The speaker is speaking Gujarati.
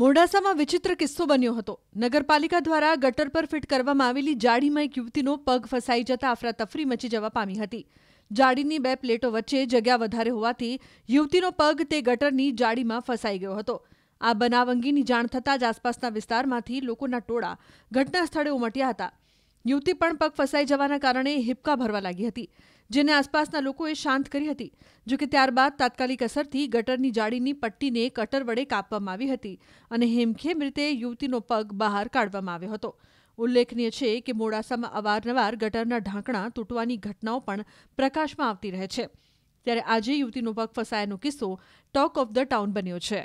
મોડાસામાં વિચિત્ર કિસ્સો બન્યો હતો નગરપાલિકા દ્વારા ગટર પર ફિટ કરવામાં આવેલી જાડીમાં એક યુવતીનો પગ ફસાઈ જતા અફરાતફરી મચી જવા પામી હતી જાડીની બે પ્લેટો વચ્ચે જગ્યા વધારે હોવાથી યુવતીનો પગ તે ગટરની જાડીમાં ફસાઈ ગયો હતો આ બનાવ અંગેની જાણ થતાં જ આસપાસના વિસ્તારમાંથી લોકોના ટોળા ઘટના સ્થળે ઉમટ્યા હતા યુવતી પણ પગ ફસાઈ જવાના કારણે હિપકા ભરવા લાગી હતી જેને આસપાસના લોકોએ શાંત કરી હતી જોકે ત્યારબાદ તાત્કાલિક અસરથી ગટરની જાળીની પટ્ટીને કટર વડે કાપવામાં આવી હતી અને હેમખેમ રીતે યુવતીનો પગ બહાર કાઢવામાં આવ્યો હતો ઉલ્લેખનીય છે કે મોડાસામાં અવારનવાર ગટરના ઢાંકણા તૂટવાની ઘટનાઓ પણ પ્રકાશમાં આવતી રહે છે ત્યારે આજે યુવતીનો પગ ફસાયાનો કિસ્સો ટોક ઓફ ધ ટાઉન બન્યો છે